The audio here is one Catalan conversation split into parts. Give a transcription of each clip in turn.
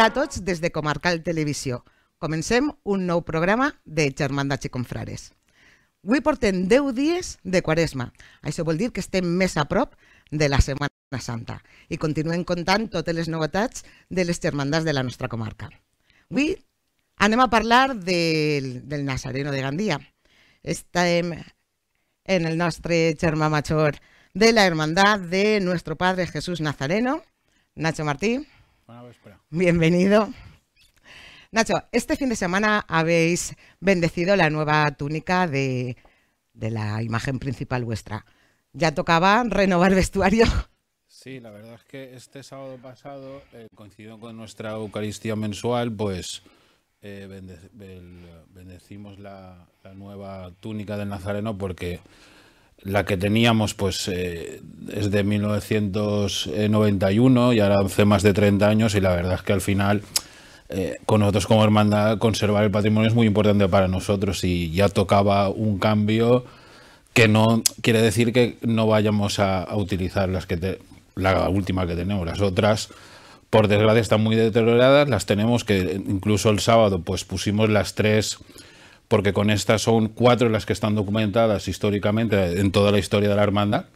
Hola a tots des de Comarcal Televisió. Comencem un nou programa de Germandats i Confrares. Avui portem 10 dies de quaresma. Això vol dir que estem més a prop de la Setmana Santa i continuem contant totes les novetats de les germandats de la nostra comarca. Avui anem a parlar del, del Nazareno de Gandia. Estem en el nostre germà major de la hermandad de nuestro padre Jesús Nazareno, Nacho Martí. Bienvenido. Nacho, este fin de semana habéis bendecido la nueva túnica de, la imagen principal vuestra. ¿Ya tocaba renovar vestuario? Sí, la verdad es que este sábado pasado eh, coincidió con nuestra Eucaristía mensual, pues eh, bendecimos la, la, nueva túnica del Nazareno porque la que teníamos pues eh, es de 1991 y ahora hace más de 30 años y la verdad es que al final eh, con nosotros como hermandad conservar el patrimonio es muy importante para nosotros y ya tocaba un cambio que no quiere decir que no vayamos a, utilizar las que te, la última que tenemos las otras por desgracia están muy deterioradas las tenemos que incluso el sábado pues pusimos las tres porque con estas son cuatro las que están documentadas históricamente en toda la historia de la hermandad.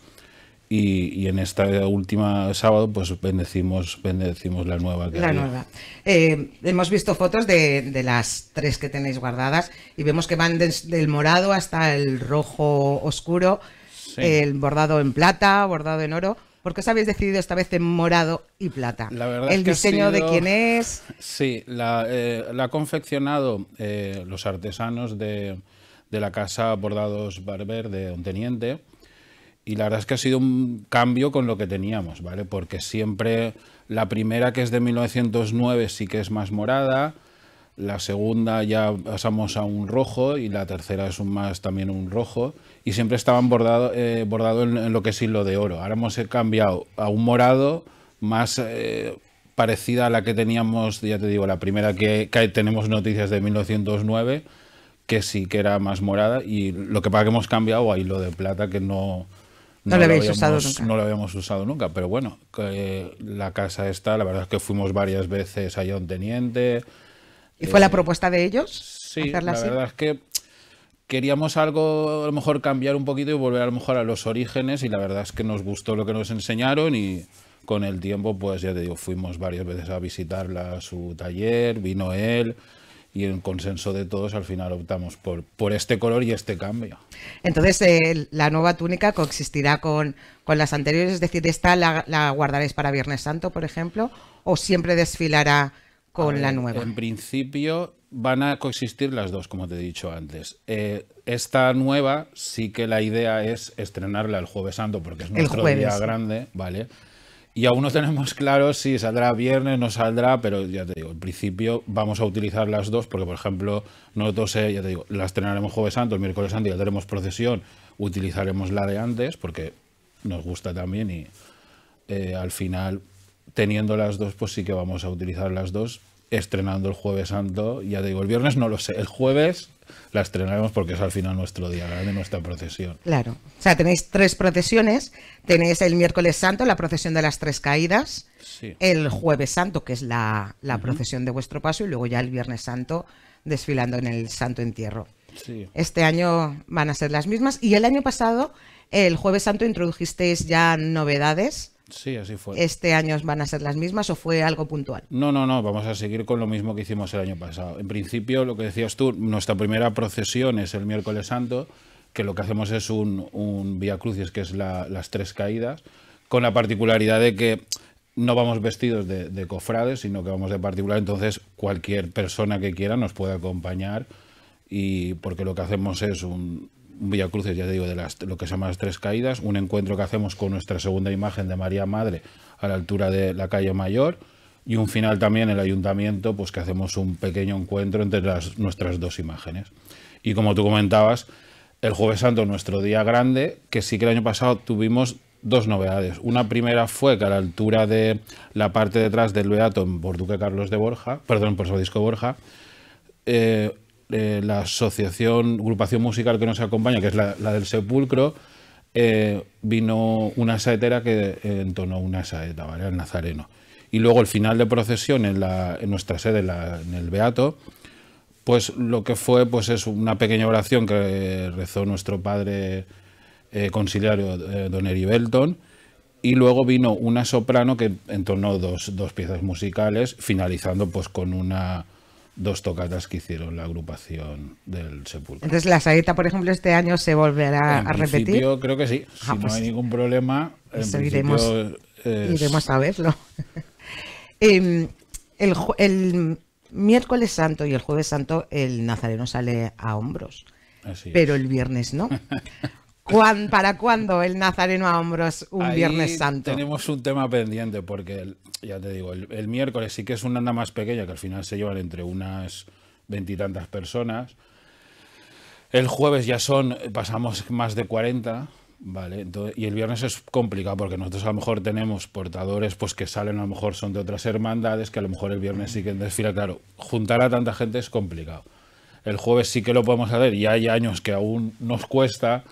Y, en esta última sábado pues bendecimos, bendecimos la nueva. la nueva. Eh, hemos visto fotos de, las tres que tenéis guardadas y vemos que van del morado hasta el rojo oscuro, el bordado en plata, bordado en oro porque os habéis decidido esta vez en morado y plata. La verdad el es que diseño de quién es. Sí, la, eh, ha confeccionado eh, los artesanos de, de, la casa Bordados Barber de un Teniente. Y la verdad es que ha sido un cambio con lo que teníamos, ¿vale? Porque siempre la primera, que es de 1909, sí que es más morada. La segunda ya pasamos a un rojo y la tercera es un más también un rojo y siempre estaban bordados bordado eh, en, lo que es hilo de oro. Ahora hemos cambiado a un morado más eh, parecida a la que teníamos, ya te digo, la primera que, tenemos noticias de 1909, que sí que era más morada, y lo que pasa que hemos cambiado a hilo de plata, que no... No, lo, habíamos, usado nunca. no habíamos usado nunca, pero bueno, la casa está la verdad es que fuimos varias veces allá un teniente. ¿Y fue la eh, propuesta de ellos? Sí, la verdad es que queríamos algo, a lo mejor cambiar un poquito y volver a lo mejor a los orígenes y la verdad es que nos gustó lo que nos enseñaron y con el tiempo, pues ya te digo, fuimos varias veces a visitarla su taller, vino él y en consenso de todos al final optamos por, por este color y este cambio. Entonces, eh, la nueva túnica coexistirá con, las anteriores, es decir, ¿esta la guardaréis para Viernes Santo, por ejemplo, o siempre desfilará la nueva. En principio van a coexistir las dos, como te he dicho antes. Eh, esta nueva sí que la idea es estrenarla el jueves santo, porque es nuestro día grande, ¿vale? Y aún no tenemos claro si saldrá viernes, no saldrá, pero ya te digo, en principio vamos a utilizar las dos, porque por ejemplo, nosotros, sé, eh, ya te digo, la estrenaremos jueves santo, el miércoles santo ya tenemos procesión, utilizaremos la de antes, porque nos gusta también y eh, al final teniendo las dos, pues sí que vamos a utilizar las dos, estrenando el jueves santo, ya digo, el viernes no lo sé, el jueves la estrenaremos porque es al final nuestro día de nuestra procesión. Claro, o sea, tenéis tres procesiones, tenéis el miércoles santo, la procesión de las tres caídas, el jueves santo, que es la, procesión de vuestro paso, y luego ya el viernes santo desfilando en el santo entierro. Este año van a ser las mismas, y el año pasado, el jueves santo, introdujisteis ya novedades Sí, así fue. ¿Este año van a ser las mismas o fue algo puntual? No, no, no, vamos a seguir con lo mismo que hicimos el año pasado. En principio, lo que decías tú, nuestra primera procesión es el miércoles santo, que lo que hacemos es un, un Vía Crucis, que es las tres caídas, con la particularidad de que no vamos vestidos de, de cofrades, sino que vamos de particular, entonces cualquier persona que quiera nos puede acompañar y porque lo que hacemos es un, Cruces ya te digo, de las, lo que se llama las Tres Caídas, un encuentro que hacemos con nuestra segunda imagen de María Madre a la altura de la calle Mayor y un final también en el ayuntamiento, pues que hacemos un pequeño encuentro entre las, nuestras dos imágenes. Y como tú comentabas, el jueves santo, nuestro día grande, que sí que el año pasado tuvimos dos novedades. Una primera fue que a la altura de la parte detrás del Beato en Borduque Carlos de Borja, perdón, por Francisco Borja, eh, eh, la asociación, agrupación musical que nos acompaña, que es la, del Sepulcro, eh, vino una saetera que eh, entonó una saeta, ¿vale? El nazareno. Y luego el final de procesión en, nuestra sede, en, el Beato, pues lo que fue pues es una pequeña oración que rezó nuestro padre eh, conciliario don Eri Belton y luego vino una soprano que entonó dos, dos piezas musicales, finalizando pues con una dos tocatas que hicieron la agrupación del Sepulcro. Entonces, la saeta, por ejemplo, este año se volverá a repetir. Yo creo que sí, ah, si no pues hay ningún problema. iremos, a verlo. Em, el, miércoles santo y el jueves santo el nazareno sale a hombros, pero el viernes no. ¿Para cuándo el Nazareno a hombros un Viernes Santo? Tenemos un tema pendiente porque, ya te digo, el, miércoles sí que es una anda más pequeña que al final se llevan entre unas veintitantas personas. El jueves ya son, pasamos más de 40, ¿vale? y el viernes es complicado porque nosotros a lo mejor tenemos portadores pues que salen, a lo mejor son de otras hermandades, que a lo mejor el viernes sí que desfila. Claro, juntar a tanta gente es complicado. El jueves sí que lo podemos hacer y hay años que aún nos cuesta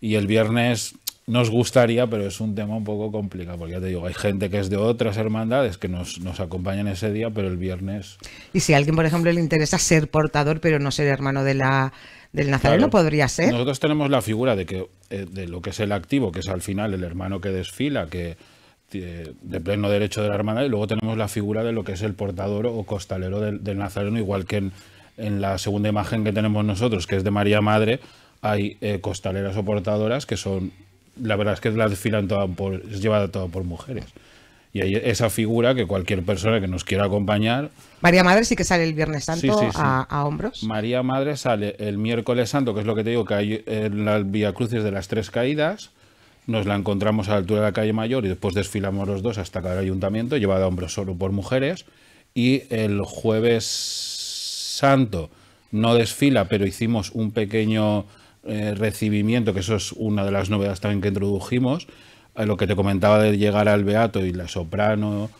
y el viernes nos gustaría, pero es un tema un poco complicado, porque ya te digo, hay gente que es de otras hermandades que nos, acompañan ese día, pero el viernes... Y si a alguien, por ejemplo, le interesa ser portador, pero no ser hermano del Nazareno, podría ser. Nosotros tenemos la figura de, que, eh, de lo que es el activo, que es al final el hermano que desfila, que eh, de pleno derecho de la hermandad, y luego tenemos la figura de lo que es el portador o costalero del, Nazareno, igual que en, en la segunda imagen que tenemos nosotros, que es de María Madre, hay eh, costaleras o portadoras que son, la verdad es que la desfilan todas por, es llevada toda por mujeres. Y hay esa figura que cualquier persona que nos quiera acompañar. María Madre sí que sale el Viernes Santo A, hombros. María Madre sale el miércoles Santo, que es lo que te digo, que hay en las Vía Cruces de las Tres Caídas. Nos la encontramos a la altura de la calle Mayor y después desfilamos los dos hasta cada ayuntamiento, llevada a hombros solo por mujeres. Y el jueves Santo no desfila, pero hicimos un pequeño eh, recibimiento, que eso es una de las novedades también que introdujimos, eh, lo que te comentaba de llegar al Beato y la soprano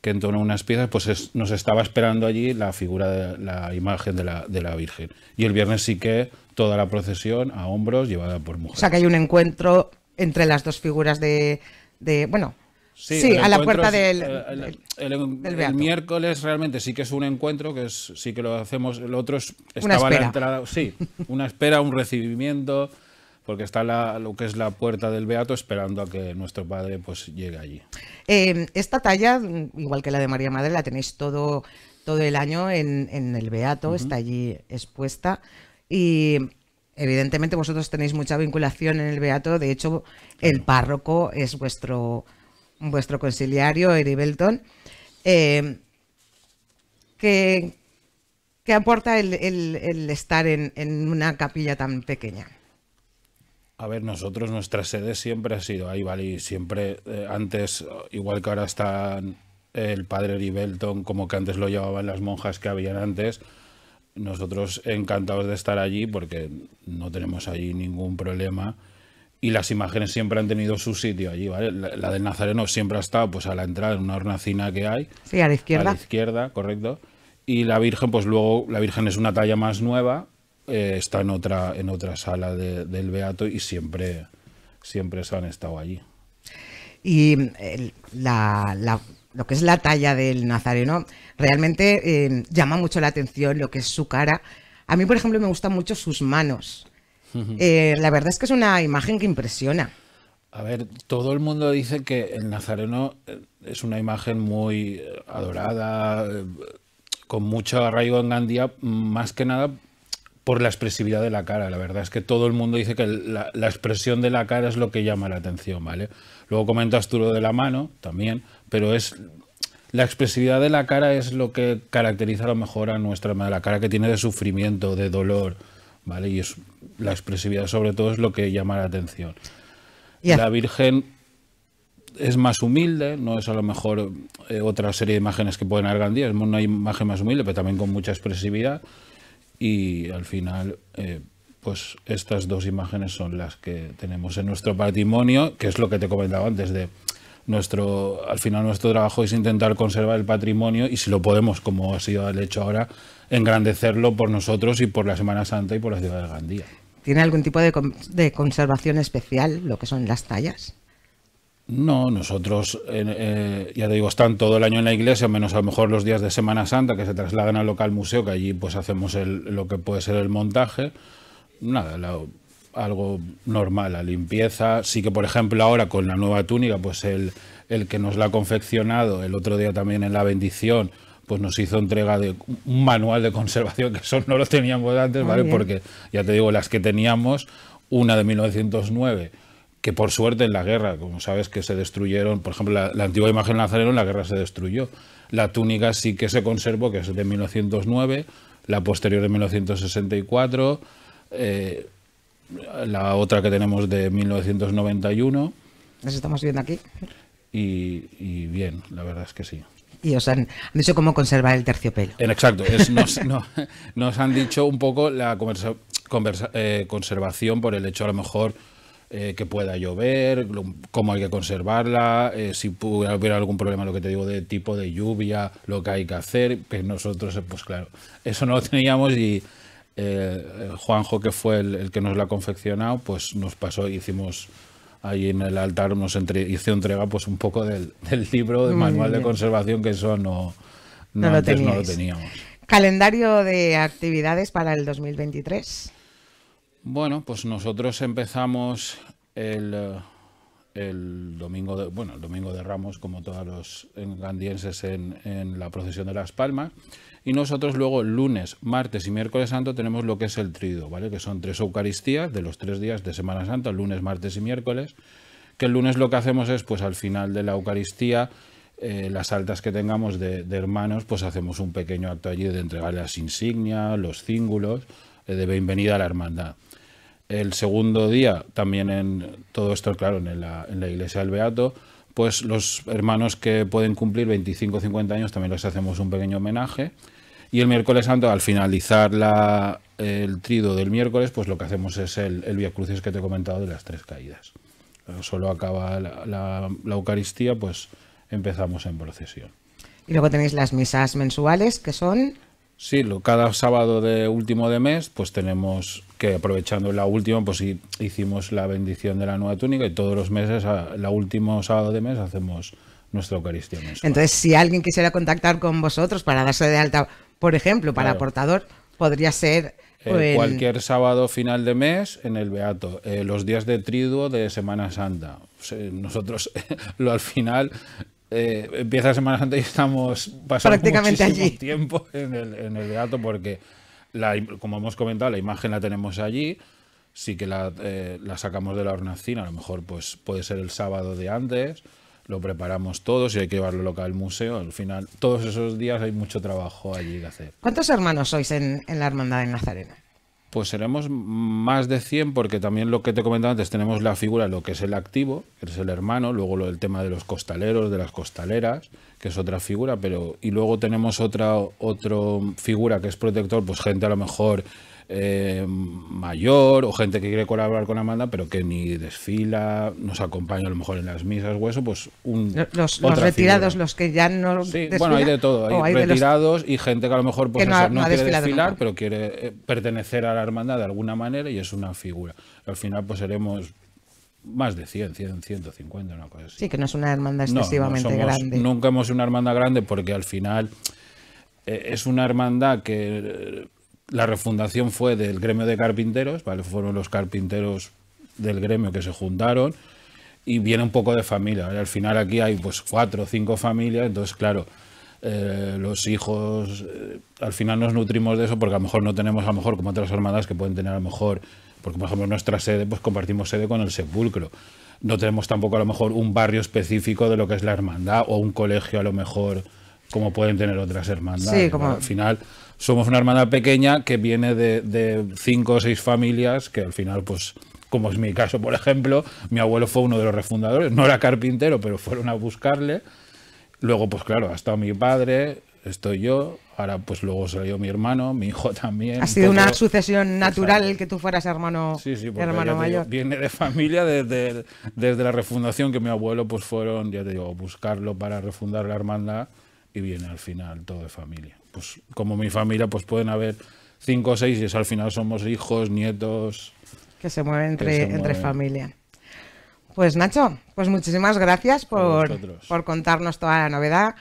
que entonó unas piezas, pues nos estaba esperando allí la figura, de, la imagen de la, de la Virgen. Y el viernes sí que toda la procesión a hombros llevada por mujeres. O sea que hay un encuentro entre las dos figuras de, de bueno, Sí, a la puerta eh, del, el, miércoles realmente sí que es un encuentro, que es, sí que lo hacemos. El otro es, estaba una la entrada, sí, una espera, un recibimiento, porque está lo que es la puerta del Beato esperando a que nuestro padre pues llegue allí. Eh, esta talla, igual que la de María Madre, la tenéis todo, todo el año en, el Beato, está allí expuesta. Y evidentemente vosotros tenéis mucha vinculación en el Beato, de hecho, el párroco es vuestro vuestro conciliario, Eri Belton, eh, ¿qué aporta el, estar en, una capilla tan pequeña. A ver, nosotros nuestra sede siempre ha sido ahí, ¿vale? Y siempre eh, antes, igual que ahora está el padre Eri Belton, como que antes lo llevaban las monjas que habían antes, nosotros encantados de estar allí porque no tenemos allí ningún problema y las imágenes siempre han tenido su sitio allí, ¿vale? La, del Nazareno siempre ha estado pues a la entrada en una hornacina que hay. Sí, a la izquierda. A la izquierda, correcto. Y la Virgen, pues luego, la Virgen es una talla más nueva, eh, está en otra, en otra sala del Beato y siempre, siempre se han estado allí. Y lo que es la talla del Nazareno, realmente eh, llama mucho la atención lo que es su cara. A mí, por ejemplo, me gustan mucho sus manos eh, la verdad es que es una imagen que impresiona. A ver, todo el mundo dice que el Nazareno eh, es una imagen muy eh, adorada, con mucho arraigo en Gandía, más que nada por la expresividad de la cara. La verdad es que todo el mundo dice que la, expresión de la cara es lo que llama la atención, ¿vale? Luego comentas tú lo de la mano también, pero es la expresividad de la cara es lo que caracteriza a lo mejor a nuestra madre, la cara que tiene de sufrimiento, de dolor, y es, la expresividad sobre todo es lo que llama la atención. La Virgen es más humilde, no es a lo mejor eh, otra serie de imágenes que pueden haber Gandía, es hay imagen más humilde, pero también con mucha expresividad. Y al final, eh, pues estas dos imágenes son las que tenemos en nuestro patrimonio, que es lo que te comentaba antes de nuestro, al final nuestro trabajo es intentar conservar el patrimonio y si lo podemos, como ha sido el hecho ahora, engrandecerlo por nosotros y por la Semana Santa y por la ciudad de Gandía. ¿Tiene algún tipo de, conservación especial lo que son las tallas? No, nosotros, eh, ya te digo, están todo el año en la iglesia, menos a lo mejor los días de Semana Santa que se trasladan al local museo, que allí pues hacemos lo que puede ser el montaje. Nada, la, algo normal, la limpieza. Sí que, por ejemplo, ahora con la nueva túnica, pues el, el que nos la ha confeccionado, el otro día también en la bendición, pues nos hizo entrega de un manual de conservación, que eso no lo teníamos antes, ¿vale? Porque, ya te digo, las que teníamos, una de 1909 que por suerte en la guerra, como sabes que se destruyeron, por ejemplo, la, antigua imagen nazareno en la guerra se destruyó. La túnica sí que se conservó, que es de 1909, la posterior de 1964, la otra que tenemos de 1991. Las estamos viendo aquí. Y, bien, la verdad es que sí. Y os han, dicho cómo conservar el terciopelo. exacto, nos, han dicho un poco la eh, conservación por el hecho a lo mejor eh, que pueda llover, cómo hay que conservarla, eh, si pudiera haber algún problema, lo que te digo, de tipo de lluvia, lo que hay que hacer. que pues nosotros, pues claro, eso no lo teníamos y, eh, eh, Juanjo, que fue el, que nos la ha confeccionado, pues nos pasó y hicimos ahí en el altar, nos hizo entrega pues un poco del, libro, del manual de conservación, que eso no, no, lo teníamos. Calendario de actividades para el 2023. Bueno, pues nosotros empezamos el, el domingo de, bueno, el domingo de Ramos, como todos los gandienses en, en la procesión de las Palmas. Y nosotros luego lunes, martes y miércoles santo tenemos lo que es el trido, ¿vale? Que son tres Eucaristías de los tres días de Semana Santa, lunes, martes y miércoles. Que el lunes lo que hacemos es, pues al final de la Eucaristía, eh, las altas que tengamos de, hermanos, pues hacemos un pequeño acto allí de entregar las insignias, los cíngulos, eh, de bienvenida a la hermandad. El segundo día, también en todo esto, claro, en la, en la iglesia del Beato, pues los hermanos que pueden cumplir 25 o 50 años también les hacemos un pequeño homenaje. Y el miércoles santo, al finalizar el trido del miércoles, pues lo que hacemos es el, el Via que te he comentado de las tres caídas. solo acaba la, Eucaristía, pues empezamos en procesión. Y luego tenéis las misas mensuales, que son... Sí, lo, cada sábado de último de mes, pues tenemos que aprovechando la última, pues hicimos la bendición de la nueva túnica y todos los meses, a, la último sábado de mes, hacemos nuestra Eucaristía mensual. Entonces, si alguien quisiera contactar con vosotros para darse de alta por ejemplo, para portador podría ser... Eh, pues, cualquier sábado final de mes en el Beato, eh, los días de triduo de Semana Santa. Nosotros lo al final eh, empieza Semana Santa y estamos pasando Prácticamente tiempo en el, Beato porque, como hemos comentado, la imagen la tenemos allí, sí que la, sacamos de la hornacina, a lo mejor pues, puede ser el sábado de antes lo preparamos todos y hay que llevarlo local al museo. Al final, todos esos días hay mucho trabajo allí que hacer. ¿Cuántos hermanos sois en, la Hermandad de Nazarena? Pues seremos más de 100 porque también lo que te comentaba antes, tenemos la figura, lo que es el activo, que es el hermano, luego lo, el tema de los costaleros, de las costaleras, que es otra figura, pero y luego tenemos otra, otra figura que es protector, pues gente a lo mejor eh, mayor o gente que quiere colaborar con la hermandad pero que ni desfila, nos acompaña a lo mejor en las misas o eso, pues un. Los, retirados, los que ya no. Sí, bueno, hay de todo. Hay, retirados y gente que a lo mejor pues no, quiere desfilar, pero quiere eh, pertenecer a la hermandad de alguna manera y es una figura. Al final, pues seremos más de 100, 100, 150, una cosa así. Sí, que no es una hermandad excesivamente grande. Nunca hemos sido una hermandad grande porque al final eh, es una hermandad que la refundación fue del gremio de carpinteros, ¿vale? Fueron los carpinteros del gremio que se juntaron y viene un poco de familia. Al final aquí hay pues cuatro o cinco familias, entonces claro, eh, los hijos, eh, al final nos nutrimos de eso porque a lo mejor no tenemos, a lo mejor como otras hermandades que pueden tener a lo mejor, porque por ejemplo nuestra sede, pues compartimos sede con el sepulcro. No tenemos tampoco a lo mejor un barrio específico de lo que es la hermandad o un colegio a lo mejor como pueden tener otras hermandades. Al final somos una hermana pequeña que viene de, cinco o seis familias que al final, pues, como es mi caso, por ejemplo, mi abuelo fue uno de los refundadores, no era carpintero, pero fueron a buscarle. Luego, pues claro, ha estado mi padre, estoy yo, ahora pues luego salió mi hermano, mi hijo también. Ha sido una sucesión natural que tú fueras hermano, sí, sí, hermano mayor. viene de familia desde, desde la refundación que mi abuelo pues fueron, ya te digo, buscarlo para refundar la hermandad y viene al final todo de familia pues como mi familia, pues pueden haber cinco o seis y es, al final somos hijos, nietos. Que se mueven entre, entre familia. Pues Nacho, pues muchísimas gracias por, por contarnos toda la novedad.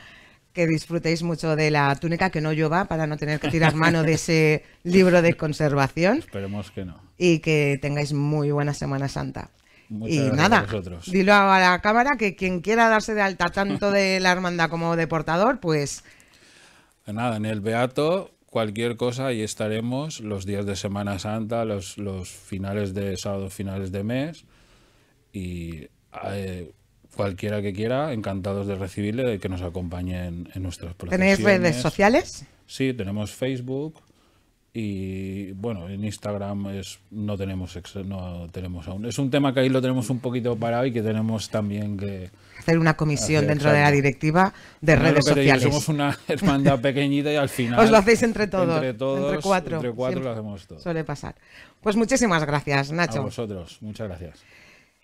Que disfrutéis mucho de la túnica, que no llueva para no tener que tirar mano de ese libro de conservación. Esperemos que no. Y que tengáis muy buena Semana Santa. y nada, dilo a la cámara que quien quiera darse de alta tanto de la hermandad como de portador, pues pues nada, en el Beato, cualquier cosa, ahí estaremos los días de Semana Santa, los, los finales de sábado, finales de mes. Y eh, cualquiera que quiera, encantados de recibirle, de que nos acompañe en, nuestras ¿Tenéis redes sociales? Sí, tenemos Facebook y bueno, en Instagram es no tenemos no tenemos aún. Es un tema que ahí lo tenemos un poquito parado y que tenemos también que hacer una comisión dentro de la directiva de redes sociales. somos una hermandad pequeñita y al final... Os lo hacéis entre todos. Entre, todos, entre cuatro. Entre cuatro lo hacemos todo. Suele pasar. Pues muchísimas gracias, Nacho. A vosotros. Muchas gracias.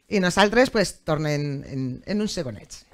Y nosaltres pues, tornen en, en un edge.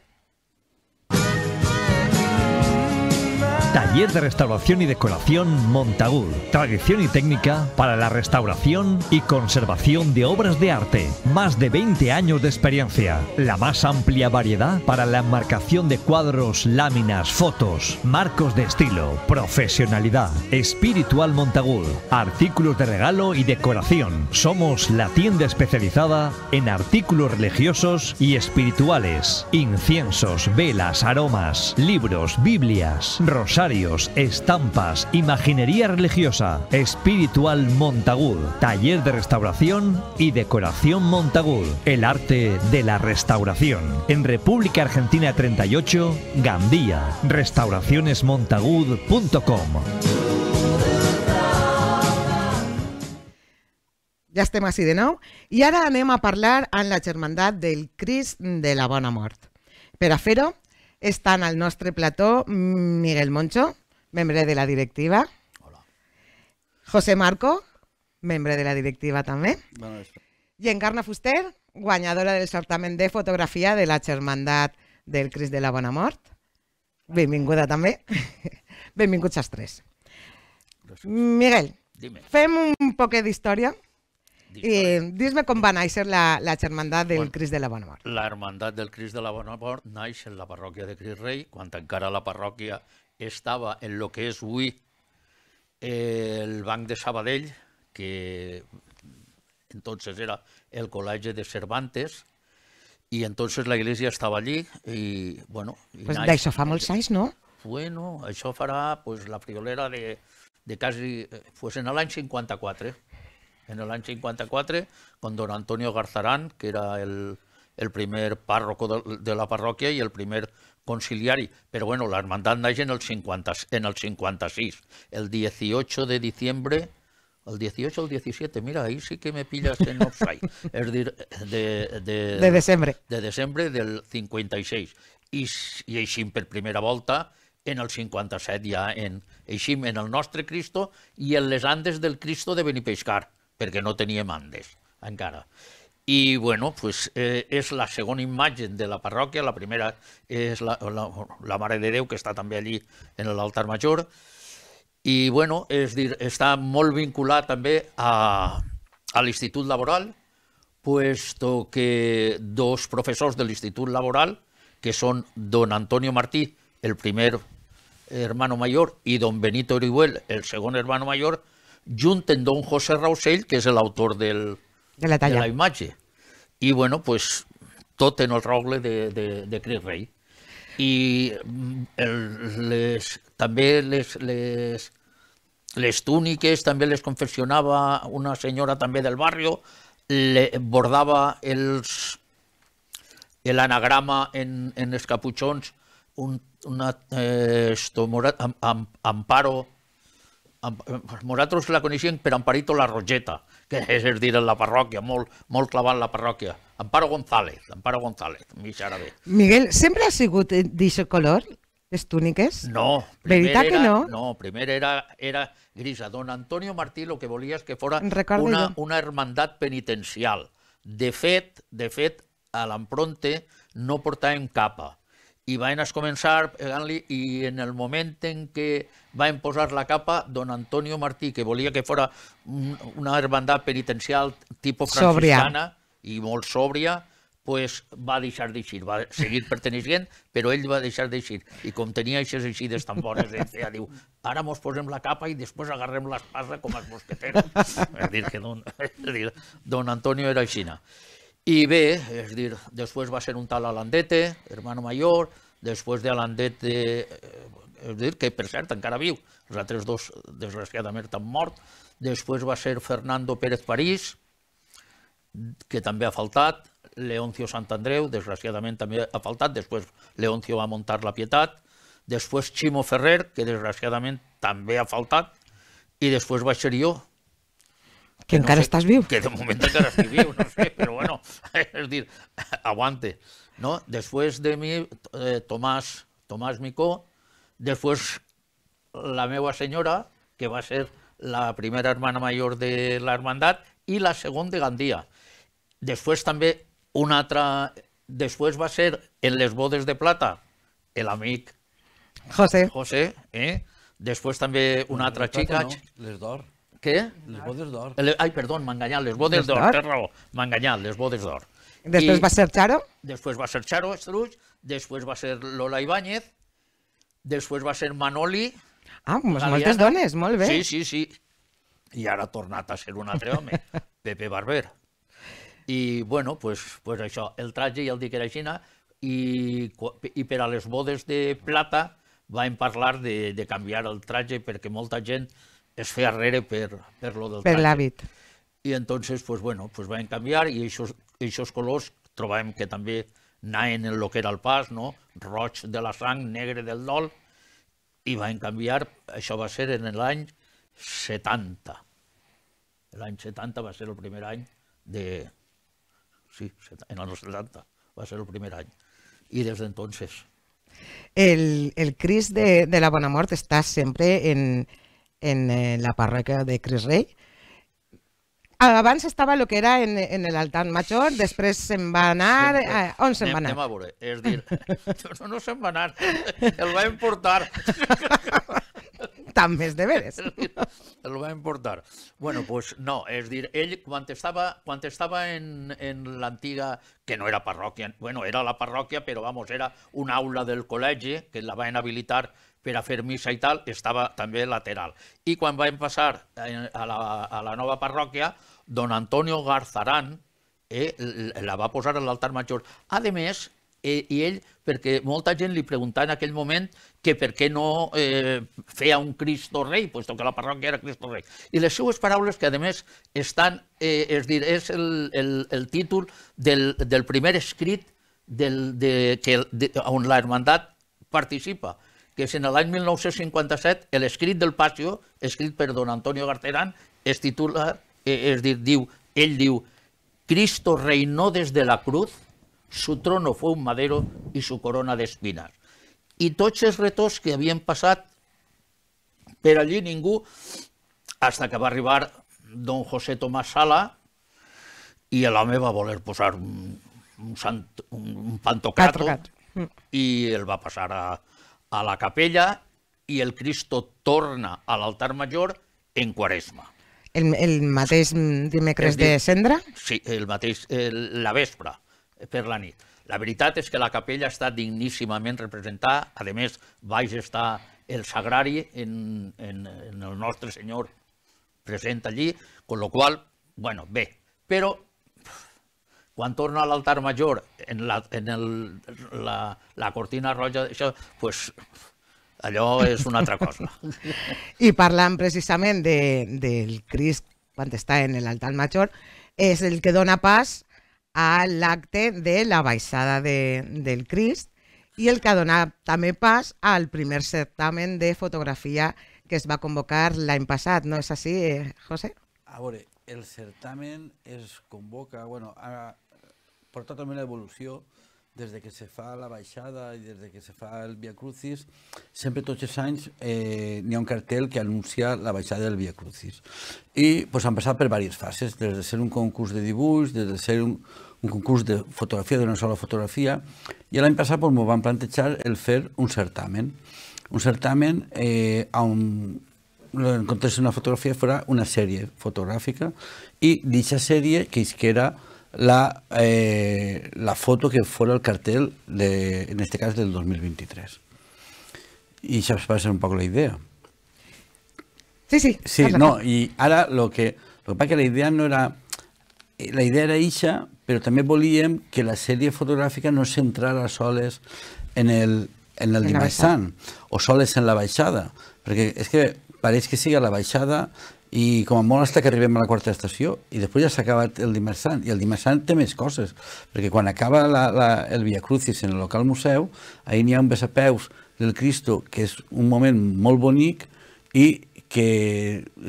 Taller de Restauración y Decoración Montagul. Tradición y técnica para la restauración y conservación de obras de arte. Más de 20 años de experiencia. La más amplia variedad para la enmarcación de cuadros, láminas, fotos, marcos de estilo, profesionalidad. Espiritual Montagul. Artículos de regalo y decoración. Somos la tienda especializada en artículos religiosos y espirituales. Inciensos, velas, aromas, libros, Biblias, rosarios estampas, imaginería religiosa, espiritual Montagud, taller de restauración y decoración Montagud, el arte de la restauración. En República Argentina 38, Gandía, restauracionesmontagud.com. Ya estamos así de nuevo y ahora anem a hablar a la hermandad del Cris de la Buena Estan al nostre plató Miguel Moncho, membre de la directiva. Hola. José Marco, membre de la directiva també. Bona I Encarna Fuster, guanyadora del certamen de fotografia de la Germandat del Cris de la Bona Mort. Benvinguda també. Benvinguts als tres. Miguel, Dime. fem un poquet d'història Eh, Dis-me com va néixer la, la germandat del bueno, Cris de la Bona Mort. La hermandat del Cris de la Bona Mort naix en la parròquia de Cris Rei, quan encara la parròquia estava en lo que és avui el Banc de Sabadell, que entonces era el Col·legi de Cervantes, i entonces la iglesia estava allí i, bueno... I pues d'això fa molts anys, no? Bueno, això farà pues, la friolera de, de quasi... Eh, fos en l'any 54 en año 54, con don Antonio Garzarán, que era el, el primer párroco de, de la parroquia y el primer conciliari. Pero bueno, la hermandad nace en el, 50, en el 56, el 18 de diciembre el 18 o el 17, mira, ahí sí que me pillas en offside. es decir, de, de, de de, De desembre del 56. I, i eixim per primera volta en el 57 ja, en, eixim en el nostre Cristo i en les Andes del Cristo de Benipescar perquè no tenia mandes encara. I bueno, pues, eh, és la segona imatge de la parròquia, la primera és la, la, la Mare de Déu, que està també allí en l'altar major, i bueno, és dir, està molt vinculat també a, a l'Institut Laboral, puesto que dos professors de l'Institut Laboral, que són don Antonio Martí, el primer hermano mayor, i don Benito Orihuel, el segon hermano mayor, junt amb don José Rausell, que és l'autor del, de, la talla. de la imatge. I, bueno, pues, tot en el roble de, de, de Cris Rei. I mm, el, les, també les, les, les túniques també les confeccionava una senyora també del barri, le, bordava els l'anagrama en, en els caputxons un, una, eh, esto, am, am, amparo nosaltres la coneixíem per Amparito la Rogeta, que és a dir, en la parròquia, molt, molt clavant la parròquia. Amparo González, Amparo González, m'hi ara bé. Miguel, sempre ha sigut d'aquest color, les túniques? No. Veritat era, que no? No, primer era, era grisa. Don Antonio Martí lo que volia és que fora una, una hermandat penitencial. De fet, de fet, a l'empronte no portàvem capa i van començar pegant-li i en el moment en què van posar la capa, don Antonio Martí, que volia que fora una hermandat penitencial tipus franciscana i molt sòbria, pues, va deixar d'eixir, va seguir perteneixent, però ell va deixar d'eixir. I com tenia aquestes eixides tan bones, ja diu, ara mos posem la capa i després agarrem l'espasa com els mosqueteros. És dir, que don, dir, don Antonio era aixina. Y B, es decir, después va a ser un tal Alandete, hermano mayor, després de Alandete, eh, és dir, que per cert encara viu, els altres dos desgraciadament han mort, després va ser Fernando Pérez París, que també ha faltat, Leoncio Santandreu, desgraciadament també ha faltat, després Leoncio va muntar la Pietat, després Ximo Ferrer, que desgraciadament també ha faltat, i després va ser jo, que, que encara no sé, estàs viu. Que de moment encara estic viu, no sé, però bueno, és dir, aguante. No? Després de mi, eh, Tomàs, Tomàs Micó, després la meva senyora, que va ser la primera hermana major de l'hermandat, i la segona de Gandia. Després també una altra... Després va ser en les bodes de plata l'amic José. José eh? Després també una altra xica... No, les d'or. Què? Les bodes d'or. Ai, perdó, m'ha enganyat, les bodes d'or, té raó. M'ha enganyat, les bodes d'or. Després va ser Charo? Després va ser Charo Estruix, després va ser Lola Ibáñez, després va ser Manoli. Ah, moltes dones, molt bé. Sí, sí, sí. I ara ha tornat a ser un altre home, Pepe Barber. I, bueno, pues, pues això, el traje ja el dic era aixina, i, i per a les bodes de plata vam parlar de, de canviar el traje perquè molta gent es feia arrere per, per lo del Per l'hàbit. I entonces, pues, bueno, pues vam canviar i aquests colors trobem que també anaven en el que era el pas, no? roig de la sang, negre del dol, i vam canviar, això va ser en l'any 70. L'any 70 va ser el primer any de... Sí, en l'any 70 va ser el primer any. I des d'entonces... El, el Cris de, de la Bona Mort està sempre en, en eh, la parroquia de Cris Rei. Abans estava el que era en, en l'altar major, després se'n va anar... Sempre. Eh, eh, on se'n va anar? Anem a veure. És dir, no, no se'n va anar, el va importar. També és de veres. El va importar. Bueno, pues no, és dir, ell quan estava, quan estava en, en l'antiga, que no era parròquia, bueno, era la parròquia, però vamos, era una aula del col·legi que la van habilitar per a fer missa i tal, estava també lateral. I quan vam passar eh, a la, a la nova parròquia, don Antonio Garzarán eh, la va posar a l'altar major. A més, eh, i ell, perquè molta gent li preguntava en aquell moment que per què no eh, feia un Cristo Rei, puesto que la parròquia era Cristo Rei. I les seues paraules, que a més estan, eh, és, dir, és el, el, el títol del, del primer escrit del, de, que, de, on la hermandat participa, que és en l'any 1957 l'escrit del Patio, escrit per don Antonio Garterán, es titula, és eh, dir, diu, ell diu, Cristo reinó des de la cruz, su trono fue un madero y su corona de espinas. I tots els retos que havien passat per allí ningú, hasta que va arribar don José Tomás Sala i l'home va voler posar un, un, sant, un, un pantocrato mm. i el va passar a, a la capella i el Cristo torna a l'altar major en quaresma. El, el mateix dimecres de cendra? Sí, el mateix, el, la vespre, per la nit. La veritat és que la capella està digníssimament representada, a més, baix està el sagrari en, en, en el nostre senyor present allí, con lo qual, bueno, bé, però quan torna a l'altar major, en, la, en el, la, la cortina roja, això, pues, allò és una altra cosa. I parlant precisament de, del Crist quan està en l'altar major, és el que dona pas a l'acte de la baixada de, del Crist i el que ha donat també pas al primer certamen de fotografia que es va convocar l'any passat. No és així, eh, José? A veure, el certamen es convoca... Bueno, a, porta també una evolució des de que se fa la baixada i des de que se fa el Via Crucis, sempre tots els anys eh, n'hi ha un cartell que anuncia la baixada del Via Crucis. I pues, han passat per diverses fases, des de ser un concurs de dibuix, des de ser un, un concurs de fotografia, d'una sola fotografia, i l'any passat pues, m'ho van plantejar el fer un certamen. Un certamen eh, on en comptes d'una fotografia fora una sèrie fotogràfica i d'aquesta sèrie que isquera era la, eh, la foto que fora el cartel, de, en este caso del 2023. Y això va ser un poco la idea. Sí, sí. Sí, no, i ara el que, lo que passa que la idea no era... Eh, la idea era eixa, però també volíem que la sèrie fotogràfica no s'entrara soles en el, en el en o soles en la baixada, perquè és que pareix que sigui a la baixada i com a molt hasta que arribem a la quarta estació i després ja s'ha acabat el dimarts sant i el dimarts sant té més coses perquè quan acaba la, la, el Via Crucis en el local museu ahir n'hi ha un besapeus del Cristo que és un moment molt bonic i que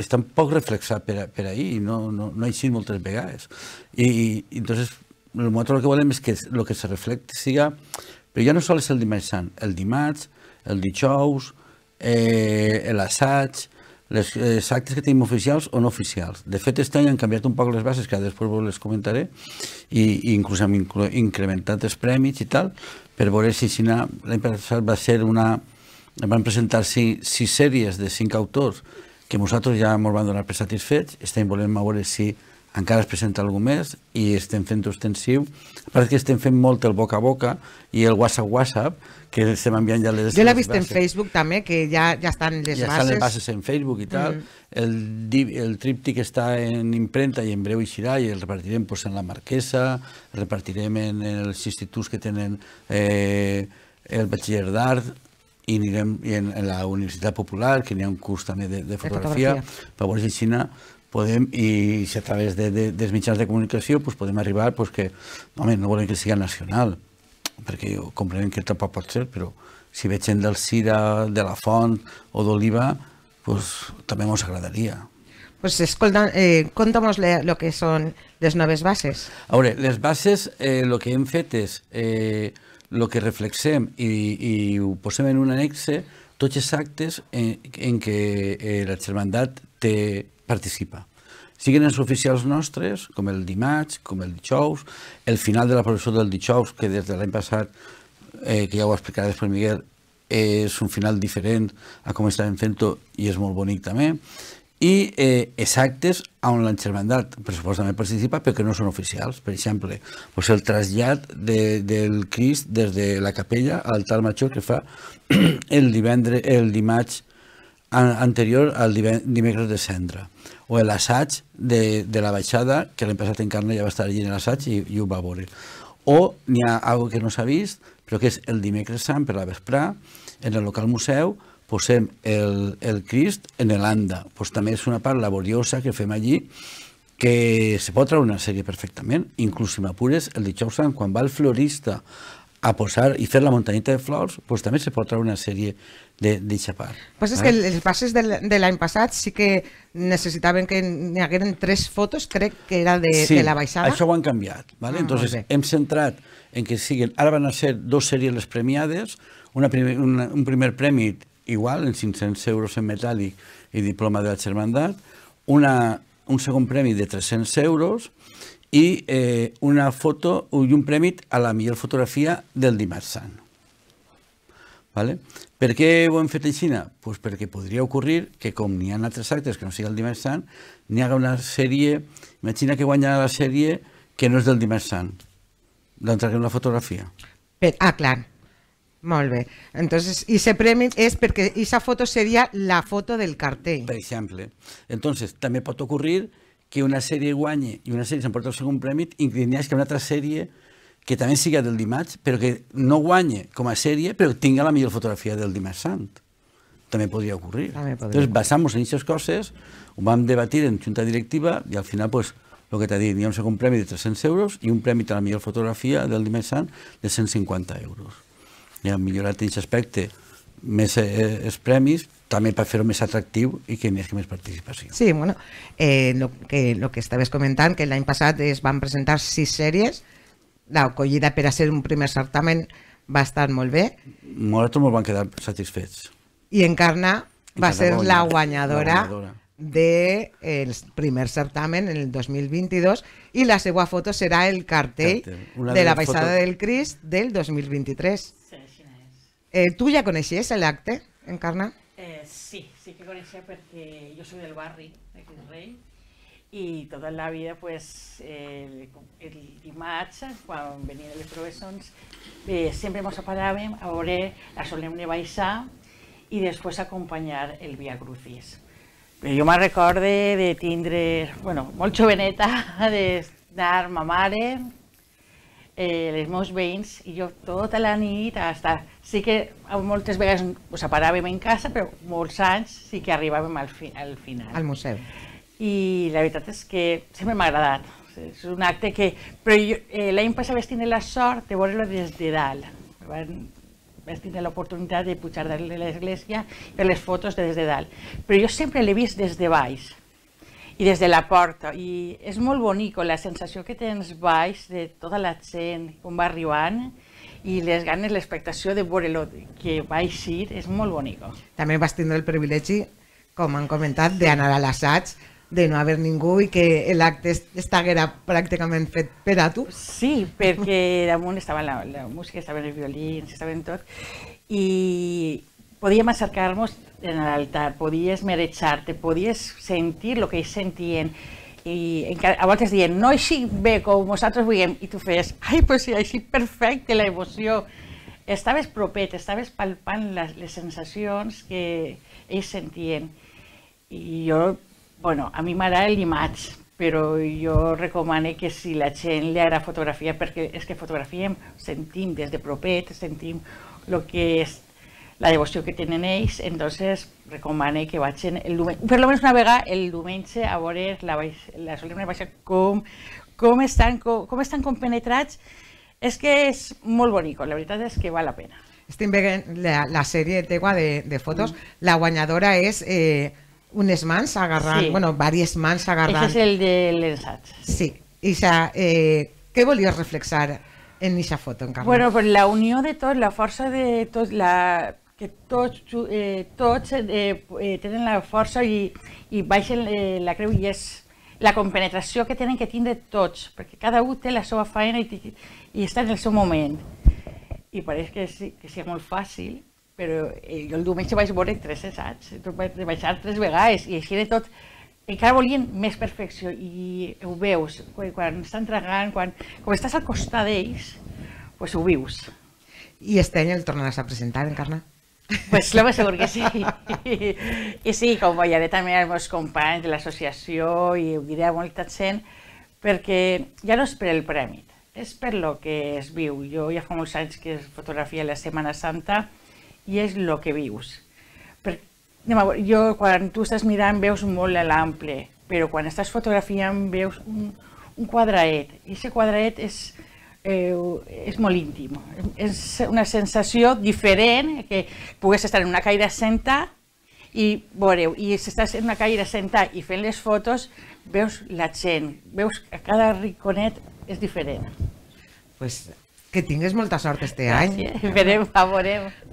està poc reflexat per, per ahir, no, no, no ha eixit moltes vegades. I, i entonces, el motor que volem és que el que se reflecti siga, però ja no sols el dimarts sant, el dimarts, el dijous, eh, l'assaig, les, les eh, actes que tenim oficials o no oficials. De fet, aquest any han canviat un poc les bases, que després vos les comentaré, i, i inclús hem inclu incrementat els premis i tal, per veure si si l'any passat va ser una... Van presentar sis, sis sèries de cinc autors que nosaltres ja ens van donar per satisfets, estem volent veure si encara es presenta algú més i estem fent ostensiu. Parece que estem fent molt el boca a boca i el WhatsApp WhatsApp, que estem enviant ja les... Jo l'he vist bases. en Facebook també, que ja, ja estan les ja bases. Ja estan les bases en Facebook i tal. Mm. El, el tríptic està en impremta i en breu eixirà i el repartirem pues, en la Marquesa, el repartirem en, en els instituts que tenen eh, el batxiller d'art, i anirem i en, en la Universitat Popular, que n'hi ha un curs també de, de fotografia, de fotografia. per veure si podem, i si a través de, de, dels mitjans de comunicació pues, podem arribar pues, que, home, no volem que sigui nacional, perquè jo comprenem que tampoc pot ser, però si veig gent del Sira, de la Font o d'Oliva, pues, també ens agradaria. Pues escolta, eh, contamos lo que són les noves bases. A veure, les bases, eh, lo que hem fet és eh, lo que reflexem i, i ho posem en un annexe tots els actes en, en què eh, la germandat té participa. Siguen els oficials nostres, com el dimarts, com el dijous, el final de la professió del dijous, que des de l'any passat, eh, que ja ho explicarà després Miguel, és un final diferent a com estàvem fent-ho i és molt bonic també i eh, exactes on l'enxermandat també participa però que no són oficials. Per exemple, doncs el trasllat de, del Crist des de la capella al tal major que fa el divendres, el dimarts anterior al dimecres de cendra o l'assaig de, de la baixada, que l'hem passat en carne ja va estar allí en l'assaig i, i ho va veure. O n'hi ha alguna que no s'ha vist, però que és el dimecres sant per la vesprà, en el local museu, posem el, el Crist en l'Anda. Pues també és una part laboriosa que fem allí, que se pot treure una sèrie perfectament, inclús si m'apures, el dijous sant, quan va el florista a posar i fer la muntanyeta de flors, pues, també se pot treure una sèrie d'aquesta part. Passa que els bases de l'any passat sí que necessitaven que n'hi hagueren tres fotos, crec que era de, sí, de la baixada. Sí, això ho han canviat. Vale? Ah, Entonces, hem centrat en que siguin... Ara van a ser dos sèries les premiades, una una, un primer premi igual, en 500 euros en metàl·lic i diploma de la germandat, una, un segon premi de 300 euros i eh, una foto i un premi a la millor fotografia del dimarts sant. Vale? Per què ho hem fet així? Pues perquè podria ocorrir que com n'hi ha altres actes que no sigui el dimarts sant, n'hi haga una sèrie, imagina que guanya la sèrie que no és del dimarts sant. L'entraguem doncs la fotografia. Per, ah, clar. Molt bé. Entonces, se premi és perquè aquesta foto seria la foto del cartell. Per exemple. Entonces, també pot ocorrir que una sèrie guanyi i una sèrie s'emporta el segon premi, ingredients que una altra sèrie que també siga del dimarts, però que no guanye com a sèrie, però tingui la millor fotografia del dimarts sant. També podria ocorrir. Llavors, basant-nos basamos en aquestes coses, ho vam debatir en junta directiva i al final, pues, el que t'ha dit, hi ha un premi de 300 euros i un premi de la millor fotografia del dimarts sant de 150 euros. I hem millorat en aquest aspecte més eh, els premis, també per fer-ho més atractiu i que més que més participació. Sí, bueno, eh, que, lo que estaves comentant, que l'any passat es van presentar sis sèries, l'acollida per a ser un primer certamen va estar molt bé. Nosaltres ens van quedar satisfets. I Encarna va ser la guanyadora, la guanyadora del de primer certamen en el 2022 i la seva foto serà el cartell, de la baixada foto... del Cris del 2023. eh, tu ja coneixies l'acte, Encarna? Eh, sí, sí que coneixia perquè jo soc del barri de Crist Rei Y toda la vida pues, el, el dimarts, quan venien les professors, eh, sempre ens paràvem a veure la solemne baixa i després acompanyar el Via Crucis. Però jo me'n recorde de tindre, bueno, molt joveneta, d'anar ma mare, eh, les meus veïns i jo tota la nit, hasta, sí que moltes vegades us aparàvem en casa, però molts anys sí que arribàvem al, fi, al final. Al museu i la veritat és que sempre m'ha agradat. És un acte que... Però eh, l'any passat vaig tenir la sort de veure-lo des de dalt. Vaig tenir l'oportunitat de pujar dalt de l'església per les fotos des de dalt. Però jo sempre l'he vist des de baix i des de la porta. I és molt bonic la sensació que tens baix de tota la gent com va arribant i les ganes, l'expectació de veure-lo que va eixir és molt bonic. També vas tindre el privilegi, com han comentat, d'anar a l'assaig de no haver ningú i que l'acte estiguera pràcticament fet per a tu? Sí, perquè damunt estava la, la música, estaven els violins, estaven tot, i podíem acercar-nos en l'altar, podies mereixar-te, podies sentir el que ells sentien, i encara, a vegades dient, no així bé com vosaltres vulguem, i tu feies, ai, pues sí, així perfecte, la emoció. Estaves propet, estaves palpant les, les sensacions que ells sentien. I jo bueno, a mi m'agrada l'imats, però jo recomano que si la gent li agrada fotografia, perquè és que fotografiem, sentim des de propet, sentim el que és la devoció que tenen ells, entonces recomano que vagin el diumenge, per almenys una vegada el diumenge a veure la, baix, la solemne baixa com, com, estan, com, com estan compenetrats. És que és molt bonic, la veritat és que val la pena. Estic veient la, la sèrie teva de, de fotos. Mm. La guanyadora és eh, unes mans agarrant, sí. bueno, diverses mans agarrant. Aquest és el de l'ensaig. Sí. I Ixa, eh, què volies reflexar en aquesta foto, en Encarna? Bueno, pues la unió de tots, la força de tots, la, que tots, eh, tots eh, eh, tenen la força i, i baixen eh, la creu i és la compenetració que tenen que tindre tots, perquè cada un té la seva feina i, i està en el seu moment. I pareix que, sí, que sigui molt fàcil, però eh, jo el diumenge vaig veure tres assaigs, vaig baixar tres vegades i així de tot encara volien més perfecció i ho veus, quan, quan estan tragant, quan, quan estàs al costat d'ells, pues ho vius. I este any el tornaràs a presentar, Encarna? Pues lo más seguro que sí. I sí, com ballaré també als meus companys de l'associació i ho diré a molta gent, perquè ja no és per el premi, és per lo que es viu. Jo ja fa molts anys que es fotografia la Setmana Santa i és el que vius. Per, jo, quan tu estàs mirant veus molt l'ample, però quan estàs fotografiant veus un, un quadraet. I aquest quadraet és, eh, és molt íntim. És una sensació diferent que pugues estar en una caire senta i veureu, i si estàs en una caire senta i fent les fotos, veus la gent, veus que cada riconet és diferent. Pues que tingues molta sort este any. Verem, a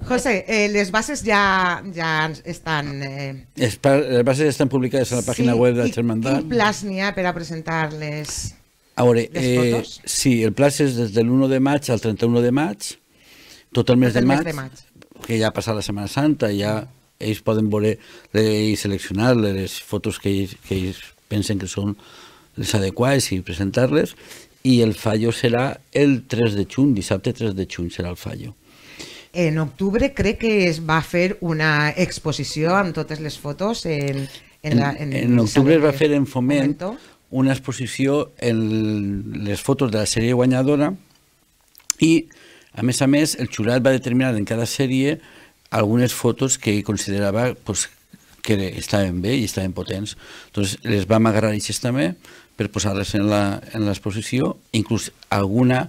José, eh, les bases ja, ja estan... Eh... Es, les bases estan publicades a la pàgina sí, web del Germandat. Quin plaç n'hi ha per a presentar les, a veure, Eh, sí, el pla és des del 1 de maig al 31 de maig, tot el mes, tot el de, maig, mes de maig, que ja ha passat la Setmana Santa, ja ells poden veure i seleccionar les fotos que ells, que ells pensen que són les adequades i presentar-les i el fallo serà el 3 de juny, dissabte 3 de juny serà el fallo. En octubre crec que es va fer una exposició amb totes les fotos en... En, la, en, en octubre es va fer en Foment momento. una exposició en les fotos de la sèrie guanyadora i, a més a més, el jurat va determinar en cada sèrie algunes fotos que considerava pues, que estaven bé i estaven potents. Entonces, les vam agarrar i també, per posar-les en l'exposició, inclús alguna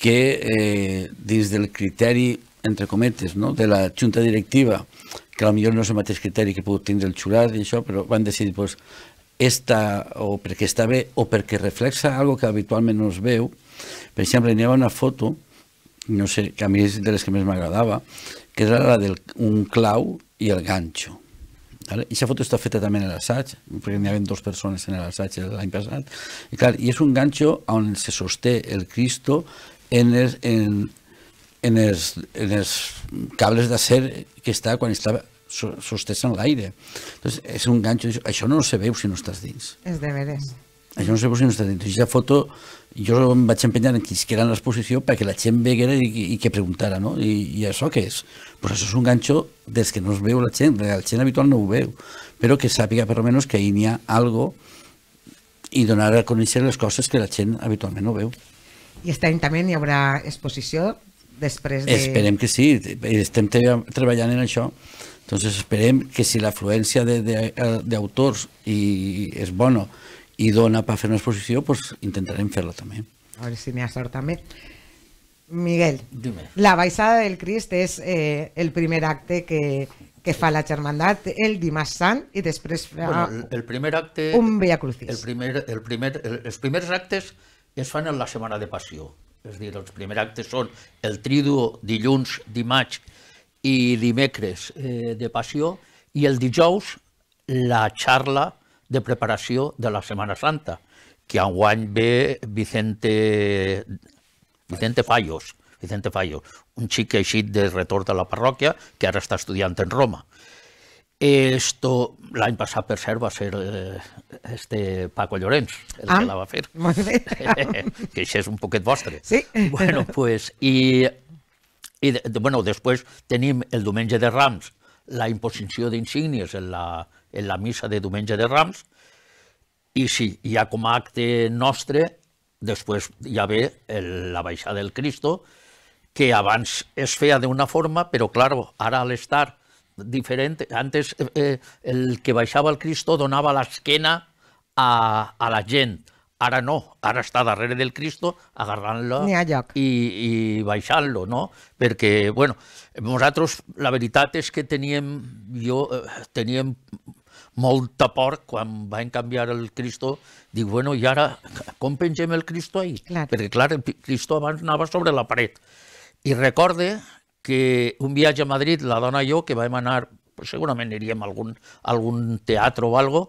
que eh, dins del criteri, entre cometes, no? de la junta directiva, que potser no és el mateix criteri que pot tindre el jurat i això, però van decidir pues, esta, o perquè està bé o perquè reflexa algo que habitualment no es veu. Per exemple, hi havia una foto, no sé, que a mi és de les que més m'agradava, que era la d'un clau i el ganxo Vale? I aquesta foto està feta també en l'assaig, perquè n'hi havia dues persones en l'assaig l'any passat. I, clar, I és un ganxo on se sosté el Cristo en, els, en, en, els, en els cables d'acer que està quan està sostès en l'aire. Entonces, és un ganxo. Això no se veu si no estàs dins. És de veres. Això no sé si no està dintre. Aquesta foto jo em vaig empenyar en que era en l'exposició perquè la gent veguera i, i que preguntara, no? I, I això què és? Pues això és un ganxo des que no es veu la gent, la gent habitual no ho veu, però que sàpiga per almenys que hi n'hi ha algo i donar a conèixer les coses que la gent habitualment no veu. I aquest any també hi haurà exposició després de... Esperem que sí, estem treballant en això. Entonces esperem que si l'afluència eh, d'autors és bona i dona per fer una exposició, doncs intentarem fer-la també. A veure si n'hi ha sort també. Miguel, Dime. la baixada del Crist és eh, el primer acte que, que fa la germandat el dimarts sant i després fa bueno, el primer acte, un Via Crucis. El primer, el primer, el, els primers actes es fan en la Setmana de Passió. És a dir, els primers actes són el tridu dilluns, dimarts i dimecres eh, de Passió i el dijous la xarra de preparació de la Setmana Santa, que enguany ve Vicente, Vicente Fallos, Vicente Fallos, un xic eixit de retorn de la parròquia que ara està estudiant en Roma. Esto, l'any passat, per cert, va ser eh, este Paco Llorenç, el ah, que la va fer. Molt bé. que això és un poquet vostre. Sí. Bueno, pues, i, i de, bueno, després tenim el diumenge de Rams, la imposició d'insignies en la, en la missa de diumenge de Rams, i sí, ja com a acte nostre, després ja ve el, la baixada del Cristo, que abans es feia d'una forma, però, clar, ara a l'estar diferent, antes eh, eh, el que baixava el Cristo donava l'esquena a, a la gent, ara no, ara està darrere del Cristo agarrant-lo i, i baixant-lo, no? Perquè, bueno, nosaltres la veritat és que teníem, jo, eh, teníem molta por quan van canviar el Cristo, dic, bueno, i ara com pengem el Cristo ahir? Clar. Perquè, clar, el Cristo abans anava sobre la paret. I recorde que un viatge a Madrid, la dona i jo, que vam anar, pues segurament aniríem a algun, a algun teatre o algo,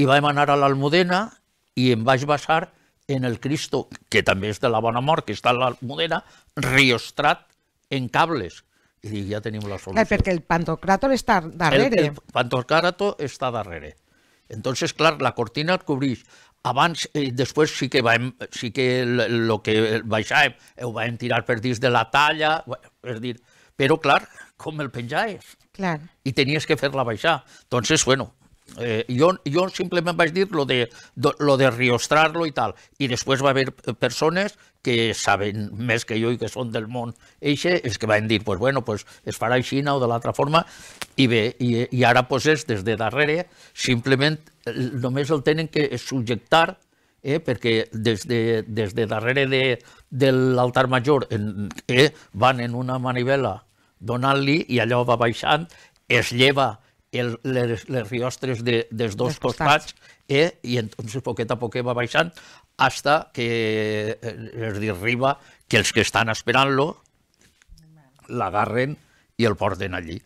i vam anar a l'Almudena i em vaig basar en el Cristo, que també és de la Bona Mort, que està a l'Almudena, riostrat en cables, i dic, ja tenim la solució. Eh, perquè el pantocràtor està darrere. El, el pantocràtor està darrere. Entonces, clar, la cortina et cobreix. Abans, eh, després sí que vam, sí que el, el que baixàvem ho vam tirar per dins de la talla, és dir, però clar, com el penjaves? Clar. I tenies que fer-la baixar. Entonces, bueno, Eh, jo, jo simplement vaig dir lo de, lo de riostrarlo i tal. I després va haver persones que saben més que jo i que són del món eixe, és que van dir, pues, bueno, pues, es farà així o de l'altra forma, i bé, i, i ara pues, és des de darrere, simplement eh, només el tenen que subjectar eh, perquè des de, des de darrere de, de l'altar major en, eh, van en una manivela donant-li i allò va baixant, es lleva el, les, les riostres de, dels dos costats. costats eh? i entonces poquet a poquet va baixant hasta que eh, es arriba que els que estan esperant-lo l'agarren i el porten allí.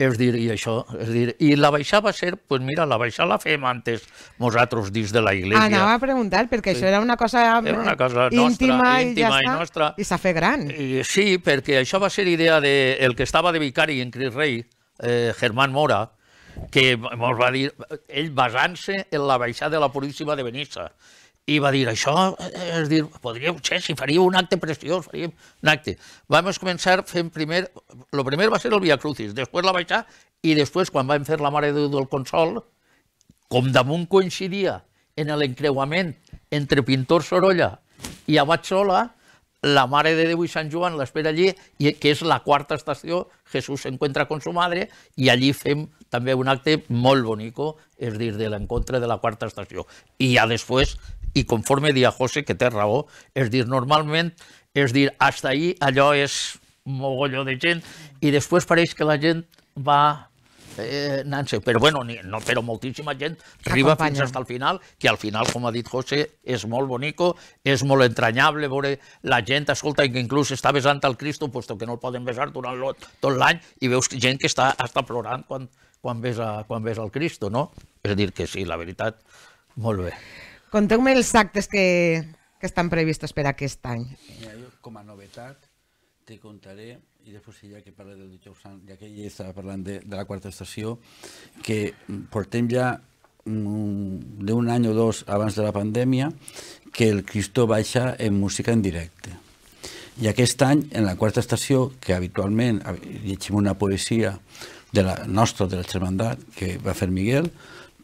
És dir, i això, és dir, i la baixada va ser, doncs pues mira, la baixada la fem antes nosaltres dins de la iglesia. Anava a preguntar, perquè sí. això era una cosa, era una cosa íntima, nostra, i, íntima ja i està, nostra. I s'ha fet gran. I, sí, perquè això va ser idea del de, el que estava de vicari en Cris Rei, eh, Germán Mora, que ens va dir, ell basant-se en la baixada de la Puríssima de Benissa, i va dir, això, és dir, podríeu ser, si faríeu un acte preciós, faríem un acte. Vam començar fent primer, el primer va ser el Via Crucis, després la baixada, i després, quan vam fer la Mare de Déu del Consol, com damunt coincidia en l'encreuament entre Pintor Sorolla i Abat Sola, la Mare de Déu i Sant Joan l'espera allí, i que és la quarta estació, Jesús s'encontra con su madre, i allí fem també un acte molt bonic, és dir, de l'encontre de la quarta estació. I ja després, i conforme dia José, que té raó, és dir, normalment, és dir, hasta ahí allò és mogolló de gent, i després pareix que la gent va fer eh, Nancy, però bueno, ni, no, però moltíssima gent arriba fins hasta al final, que al final, com ha dit José, és molt bonico, és molt entranyable veure la gent, escolta, que inclús està besant al Cristo, puesto que no el poden besar durant tot l'any, i veus gent que està, està plorant quan, quan, ves a, quan ves al Cristo, no? És a dir, que sí, la veritat, molt bé. Conteu-me els actes que, que estan previstos per aquest any. Eh, com a novetat, te contaré, i després ja que parla del Dijous Sant, ja que ell estava parlant de, de la quarta estació, que portem ja mm, d'un any o dos abans de la pandèmia que el Cristo baixa en música en directe. I aquest any, en la quarta estació, que habitualment llegim una poesia de la nostra, de la Germandat, que va fer Miguel,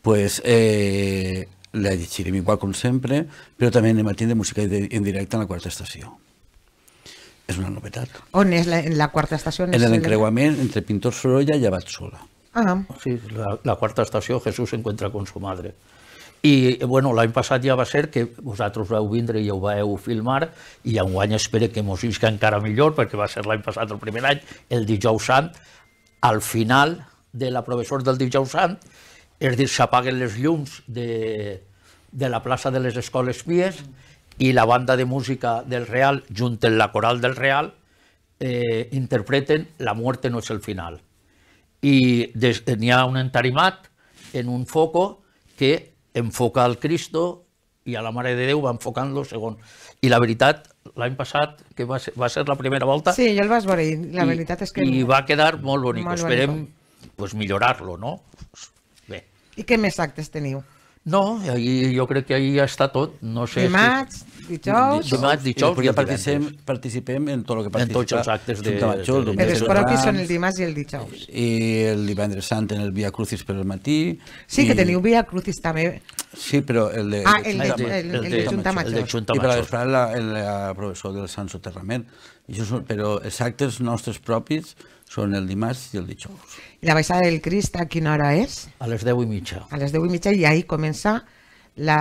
pues, eh, la llegirem igual com sempre, però també anem a tindre música en directe en la quarta estació és una novetat. On és la, la quarta estació? En l'encreuament entre Pintor Sorolla i Abad Sola. Ah. Sí, la, la quarta estació, Jesús s'encuentra con su madre. I bueno, l'any passat ja va ser que vosaltres vau vindre i ho vau filmar i guany espero que mos isca encara millor perquè va ser l'any passat el primer any, el dijous sant, al final de la professora del dijous sant, és dir, s'apaguen les llums de, de la plaça de les Escoles Pies mm y la banda de música del Real, junt amb la coral del Real, eh, interpreten La muerte no es el final. I n'hi ha un entarimat en un foco que enfoca al Cristo i a la Mare de Déu va enfocant-lo segon. I la veritat, l'any passat, que va ser, va ser la primera volta... Sí, ja el vas veure, la i, veritat és que... I va quedar molt bonic. Molt Esperem pues, millorar-lo, no? Bé. I què més actes teniu? No, ahir, jo crec que ahir ja està tot. No sé Dimarts, si... dijous... Dimarts, dijous... I ja participem, participem en tot el que participa. En tots els actes de... Major, de... Però els propis són el dimarts i el dijous. I el divendres sant en el Via Crucis per al matí. Sí, i... que teniu Via Crucis també. Sí, però el de... Ah, el de, el, el, el de Junta Major. El de Junta Major. I per la vesprada el, el, professor del Sant Soterrament. però els actes nostres propis són el dimarts i el dijous. I la baixada del Crist a quina hora és? A les 10 i mitja. A les 10 i mitja i ahir comença la,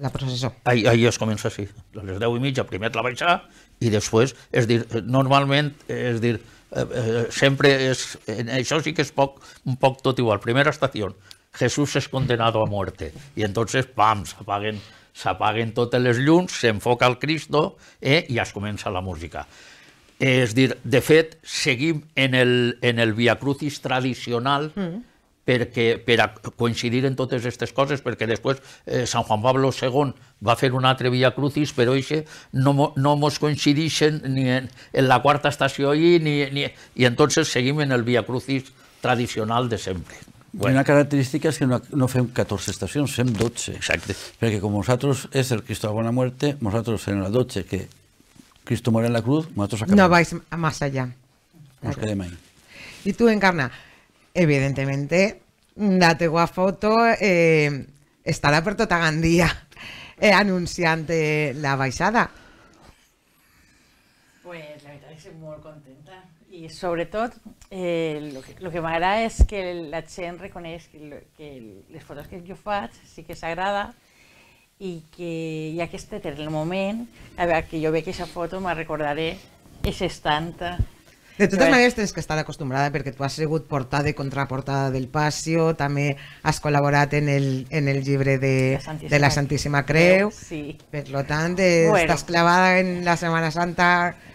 la processó. Ahir, ahir es comença així, a les 10 i mitja, primer la baixada i després, és dir, normalment, és dir, eh, eh, sempre és, en això sí que és poc, un poc tot igual. Primera estació, Jesús és condenat a muerte. I entonces, pam, s'apaguen s'apaguen totes les llums, s'enfoca el Cristo eh, i es comença la música. És dir, de fet, seguim en el, en el Via Crucis tradicional mm. perquè, per a coincidir en totes aquestes coses, perquè després eh, Sant Juan Pablo II va fer un altre Via Crucis, però això no, no mos coincidixen ni en, en la quarta estació i, ni, ni, i entonces seguim en el Via Crucis tradicional de sempre. Bueno. Una característica és que no, no fem 14 estacions, fem 12. Exacte. Perquè com nosaltres és el Cristo de la Bona Muerte, nosaltres fem la 12, que Cristo muere en la cruz, nosotros acabamos. No vais más allá. Nos ahí. Y tú encarna, evidentemente, la tegua foto eh, estará por Totagandía, eh, anunciante la baisada. Pues la verdad es que estoy muy contenta. Y sobre todo, eh, lo, que, lo que es que la chen reconozca que, las que fotos que yo faig sí que agrada. i que i aquest este era el moment, a veure, que jo veig aquesta foto, me recordaré, és estanta. De totes maneres, tens que estar acostumbrada perquè tu has sigut portada i contraportada del Pasio, també has col·laborat en el, en el llibre de la Santíssima, de la Santíssima Creu, Creu sí. per lo tant, de, bueno. estàs clavada en la Setmana Santa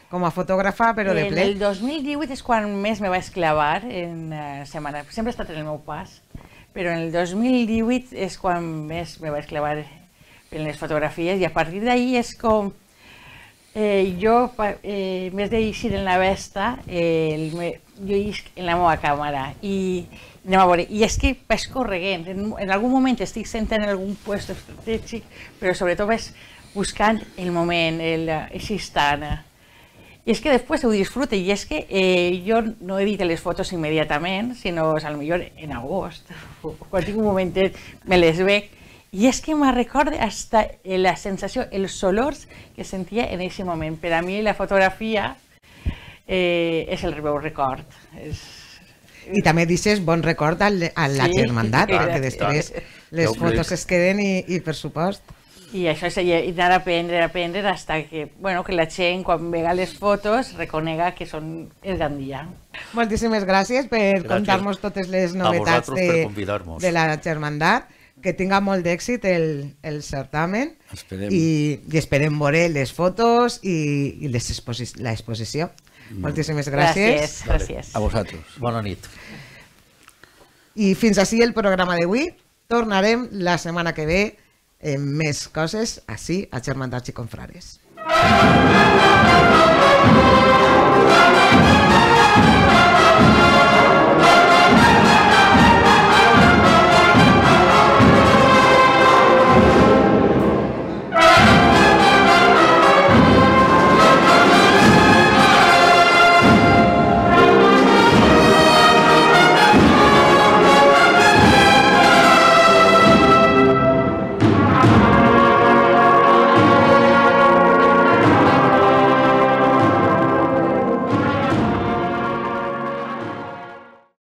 com a fotògrafa, però de ple. El 2018 és quan més me vaig clavar en Setmana... Sempre he estat en el meu pas, però en el 2018 és quan més me vaig clavar en les fotografies i a partir d'ahir és com eh, jo, eh, més de llegir en la vesta, eh, el me, jo llisc en la meva càmera i anem a veure, i és que vaig correguent, en, en algun moment estic sentant en algun lloc estratègic, però sobretot vaig buscant el moment, el, el instant. I és que després ho disfrute, i és que eh, jo no edito les fotos immediatament, sinó a lo millor en agost, quan tinc un momentet me les veig, i és que me recorde hasta eh, la sensació, els olors que sentia en aquell moment. Per a mi la fotografia eh, és el meu record. És... I també dices bon record al, a la sí, germandat, sí, perquè després les fotos es queden i, i per supost. I això és i anar a aprendre, a aprendre, hasta que, bueno, que la gent, quan vega les fotos, reconega que són el Gandia. Moltíssimes gràcies per contar-nos totes les novetats de, de la germandat que tinga molt d'èxit el, el certamen esperem. I, i esperem veure les fotos i, i l'exposició. Mm. Moltíssimes gràcies. Gràcies, gràcies. A vosaltres. Bona nit. I fins així el programa d'avui. Tornarem la setmana que ve amb més coses així a Germandats i Confrares. Thank you.